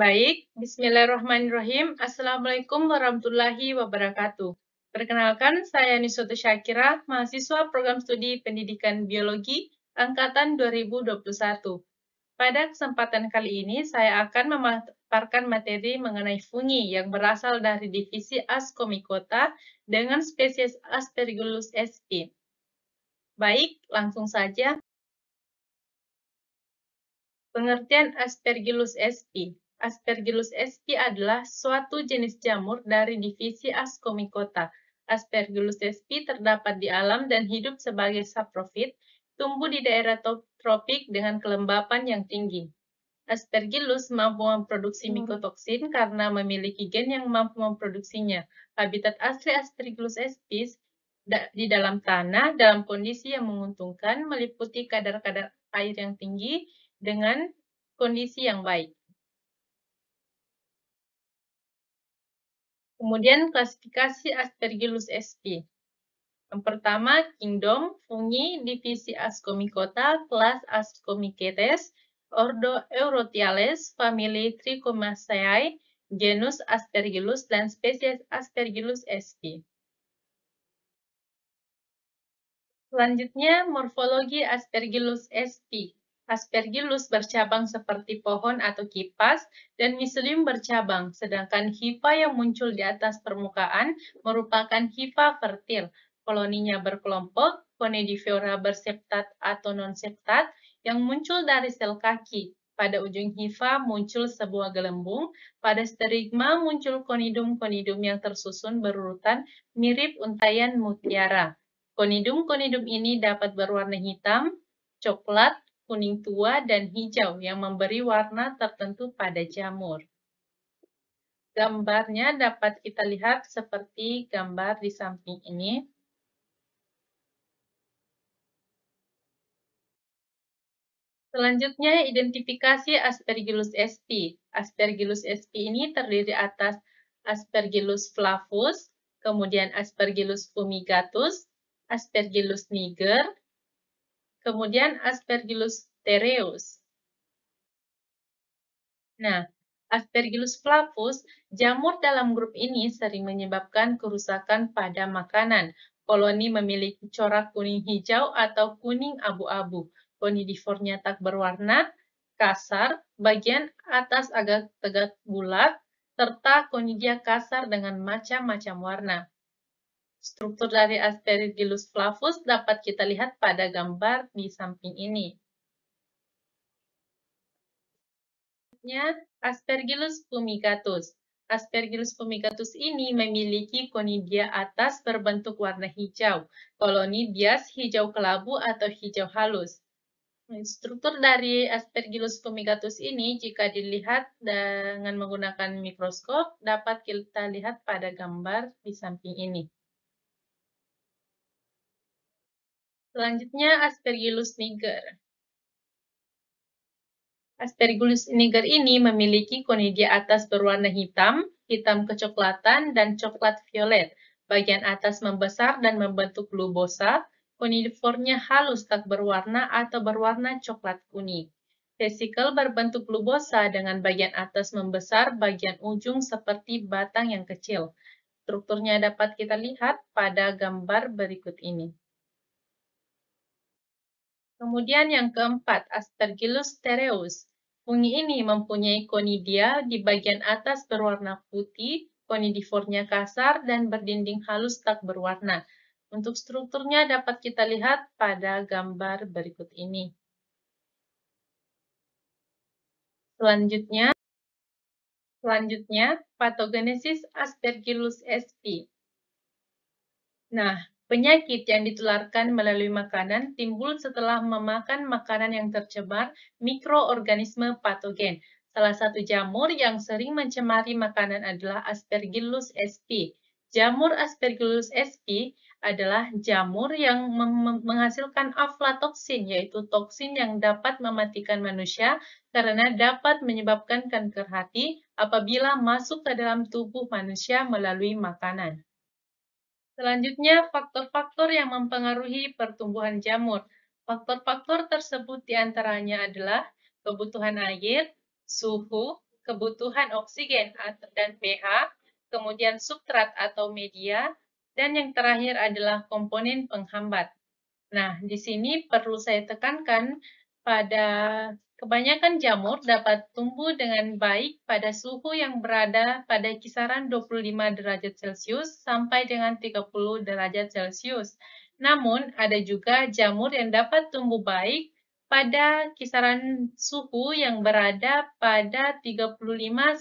Baik, bismillahirrahmanirrahim. Assalamualaikum warahmatullahi wabarakatuh. Perkenalkan, saya Nisoto Syakira, mahasiswa program studi pendidikan biologi angkatan 2021. Pada kesempatan kali ini, saya akan memaparkan materi mengenai fungi yang berasal dari divisi Ascomycota dengan spesies Aspergillus sp. E. Baik, langsung saja. Pengertian Aspergillus sp. E. Aspergillus sp adalah suatu jenis jamur dari divisi Ascomycota. Aspergillus sp terdapat di alam dan hidup sebagai saprofit, tumbuh di daerah tropik dengan kelembapan yang tinggi. Aspergillus mampu memproduksi hmm. mikotoksin karena memiliki gen yang mampu memproduksinya. Habitat asli Aspergillus sp di dalam tanah dalam kondisi yang menguntungkan meliputi kadar-kadar air yang tinggi dengan kondisi yang baik. Kemudian klasifikasi Aspergillus sp. Yang pertama, kingdom, fungi, divisi Ascomycota, kelas Ascomycetes, ordo Eurotiales, famili Trichomaceae, genus Aspergillus, dan spesies Aspergillus sp. Selanjutnya, morfologi Aspergillus sp. Aspergillus bercabang seperti pohon atau kipas, dan miselium bercabang, sedangkan hifa yang muncul di atas permukaan merupakan hifa fertil. Koloninya berkelompok, Conedifora berseptat atau nonseptat, yang muncul dari sel kaki. Pada ujung hifa muncul sebuah gelembung, pada sterigma muncul konidum-konidum yang tersusun berurutan mirip untayan mutiara. Konidum-konidum ini dapat berwarna hitam, coklat, kuning tua, dan hijau yang memberi warna tertentu pada jamur. Gambarnya dapat kita lihat seperti gambar di samping ini. Selanjutnya, identifikasi Aspergillus sp. Aspergillus sp ini terdiri atas Aspergillus flavus, kemudian Aspergillus fumigatus, Aspergillus niger, Kemudian Aspergillus tereus. Nah, Aspergillus flavus, jamur dalam grup ini sering menyebabkan kerusakan pada makanan. Koloni memiliki corak kuning hijau atau kuning abu-abu. Konidifornya tak berwarna, kasar, bagian atas agak tegak bulat, serta konidia kasar dengan macam-macam warna. Struktur dari Aspergillus flavus dapat kita lihat pada gambar di samping ini. Aspergillus fumigatus. Aspergillus fumigatus ini memiliki konidia atas berbentuk warna hijau, koloni bias hijau kelabu atau hijau halus. Struktur dari Aspergillus fumigatus ini jika dilihat dengan menggunakan mikroskop dapat kita lihat pada gambar di samping ini. Selanjutnya Aspergillus niger. Aspergillus niger ini memiliki konidia atas berwarna hitam, hitam kecoklatan, dan coklat violet. Bagian atas membesar dan membentuk globosa, Konidifornya halus tak berwarna atau berwarna coklat kuning. Vesikel berbentuk globosa dengan bagian atas membesar, bagian ujung seperti batang yang kecil. Strukturnya dapat kita lihat pada gambar berikut ini. Kemudian yang keempat, Aspergillus stereus. Fungi ini mempunyai konidia di bagian atas berwarna putih, konidifornya kasar, dan berdinding halus tak berwarna. Untuk strukturnya dapat kita lihat pada gambar berikut ini. Selanjutnya, selanjutnya patogenesis Aspergillus sp. Nah, Penyakit yang ditularkan melalui makanan timbul setelah memakan makanan yang tercemar mikroorganisme patogen. Salah satu jamur yang sering mencemari makanan adalah Aspergillus sp. Jamur Aspergillus sp adalah jamur yang menghasilkan aflatoksin, yaitu toksin yang dapat mematikan manusia karena dapat menyebabkan kanker hati apabila masuk ke dalam tubuh manusia melalui makanan. Selanjutnya, faktor-faktor yang mempengaruhi pertumbuhan jamur. Faktor-faktor tersebut diantaranya adalah kebutuhan air, suhu, kebutuhan oksigen dan pH, kemudian substrat atau media, dan yang terakhir adalah komponen penghambat. Nah, di sini perlu saya tekankan pada Kebanyakan jamur dapat tumbuh dengan baik pada suhu yang berada pada kisaran 25 derajat Celcius sampai dengan 30 derajat Celcius. Namun, ada juga jamur yang dapat tumbuh baik pada kisaran suhu yang berada pada 35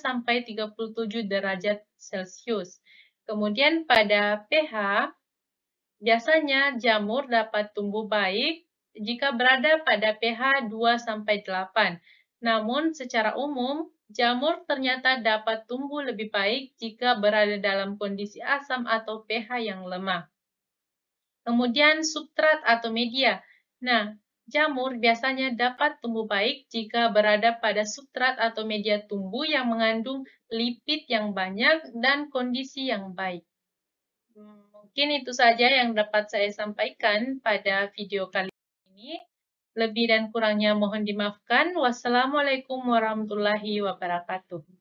sampai 37 derajat Celcius. Kemudian pada pH, biasanya jamur dapat tumbuh baik jika berada pada pH 2-8. Namun, secara umum, jamur ternyata dapat tumbuh lebih baik jika berada dalam kondisi asam atau pH yang lemah. Kemudian, substrat atau media. Nah, jamur biasanya dapat tumbuh baik jika berada pada substrat atau media tumbuh yang mengandung lipid yang banyak dan kondisi yang baik. Hmm, mungkin itu saja yang dapat saya sampaikan pada video kali ini ini. Lebih dan kurangnya mohon dimaafkan. Wassalamualaikum warahmatullahi wabarakatuh.